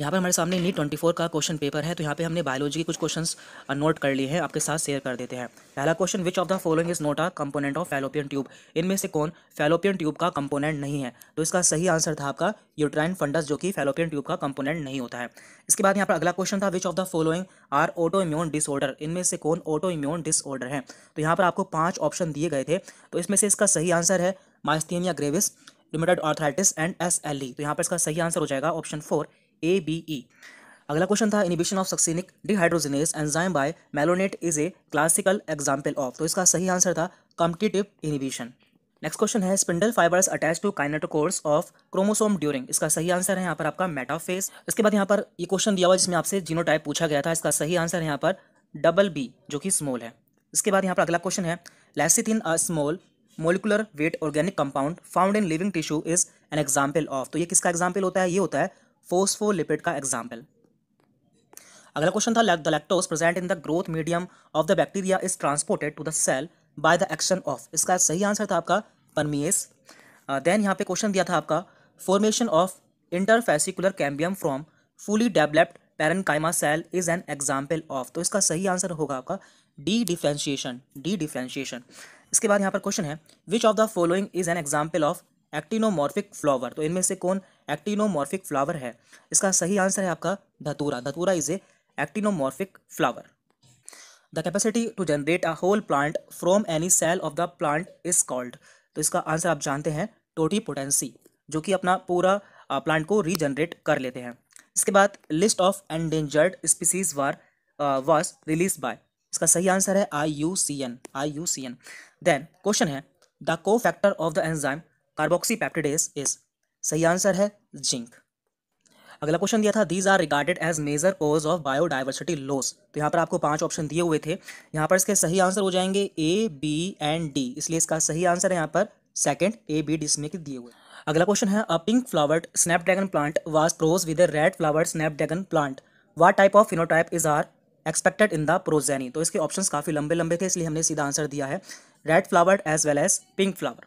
यहाँ पर हमारे सामने नीट ट्वेंटी फोर का क्वेश्चन पेपर है तो यहाँ पे हमने बायोलॉजी के कुछ क्वेश्चंस नोट कर लिए हैं आपके साथ शेयर कर देते हैं पहला question which of the following is not a component of fallopian tube इनमें से कौन फैलोपियन ट्यूब का कंपोनेंट नहीं है तो इसका सही आंसर था आपका यूट्राइन फंडस जो कि फैलोपियन ट्यूब का कंपोनेंट नहीं होता है इसके बाद यहाँ पर अगला क्वेश्चन था which of the following are auto immune disorder इनमें से कौन ऑटो इम्यून डिसऑर्डर है तो यहाँ पर आपको पाँच ऑप्शन दिए गए थे तो इसमें से इसका सही आंसर है myasthenia gravis limited arthritis and S L E तो यहाँ पर इसका सही आंसर हो जाएगा option four A B E अगला क्वेश्चन था inhibition of succinic dehydrogenase enzyme by malonate is a classical example of तो इसका सही आंसर था कॉम्पिटिटिव इनिबिशन नेक्स्ट क्वेश्चन है spindle fibres attach to kinetochores of chromosome during इसका सही answer है यहाँ पर आपका मेटाफेस इसके बाद यहाँ पर ये क्वेश्चन दिया हुआ जिसमें आपसे जीनोटाइप पूछा गया था इसका सही आंसर है यहाँ पर डबल बी जो कि स्मॉल है इसके बाद यहाँ पर अगला क्वेश्चन है lecithin a small molecular weight organic compound found in living tissue is an example of तो ये किसका एग्जाम्पल होता है ये होता है फोस्फोलिपिड का एग्जाम्पल अगला क्वेश्चन था the lactose present in the growth medium of the bacteria is transported to the cell by the action of इसका सही आंसर था आपका परमीएस देन uh, यहाँ पे क्वेश्चन दिया था आपका formation of interfascicular cambium from fully developed parenchyma cell is an example of तो इसका सही आंसर होगा आपका डी डिफ्रेंशिएशन डी डिफ्रेंशिएशन इसके बाद यहाँ पर क्वेश्चन है which of the following is an example of actinomorphic flower तो इनमें से कौन एक्टिनोमॉर्फिक फ्लावर है इसका सही आंसर है आपका datura datura is a actinomorphic flower the capacity to generate a whole plant from any cell of the plant is called तो इसका आंसर आप जानते हैं टोटी पोटेंसी जो कि अपना पूरा प्लांट को रीजनरेट कर लेते हैं इसके बाद list of endangered species was was release by इसका सही आंसर है I U C N I U C N then question है the cofactor of the enzyme carboxypeptidase is सही आंसर है जिंक अगला क्वेश्चन दिया था these are regarded as major cause of biodiversity loss तो यहाँ पर आपको पांच ऑप्शन दिए हुए थे यहाँ पर इसके सही आंसर हो जाएंगे ए बी एंड डी इसलिए इसका सही आंसर है यहाँ पर सेकंड ए बी डी इसमें दिए हुए अगला क्वेश्चन है a pink flowered snapdragon plant was cross with red red flowered snapdragon plant what type of phenotype is are expected in the progeny तो इसके ऑप्शन काफ़ी लंबे लंबे थे इसलिए हमने सीधा आंसर दिया है red flowered as well as pink flower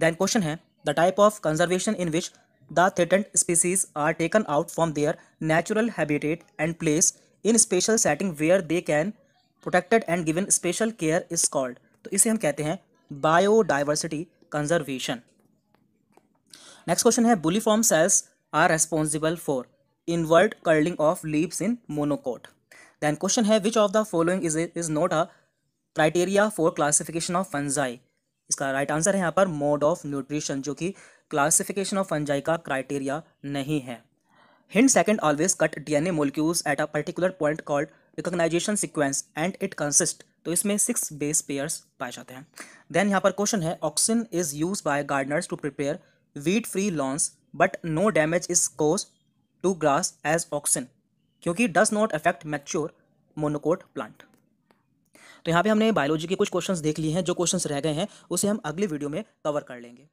then question है the type of conservation in which the threatened species are taken out from their natural habitat and placed in special setting where they can protected and given special care is called तो इसे हम कहते हैं biodiversity conservation next question है bulliform cells are responsible for invert curling of leaves in monocot then question है which of the following is is not a criteria for classification of fungi इसका right answer है यहाँ पर mode of nutrition जो कि classification of fungi का criteria नहीं है Hind second always cut DNA molecules at a particular point called recognition sequence and it consist तो इसमें सिक्स बेस पेयर्स पाए जाते हैं देन यहाँ पर क्वेश्चन है oxygen is use by gardeners to prepare weed free lawns but no damage is cause to grass as oxygen क्योंकि does not affect mature monocot plant तो यहाँ पे हमने बायोलॉजी के कुछ क्वेश्चंस देख लिए हैं जो क्वेश्चंस रह गए हैं उसे हम अगले वीडियो में कवर कर लेंगे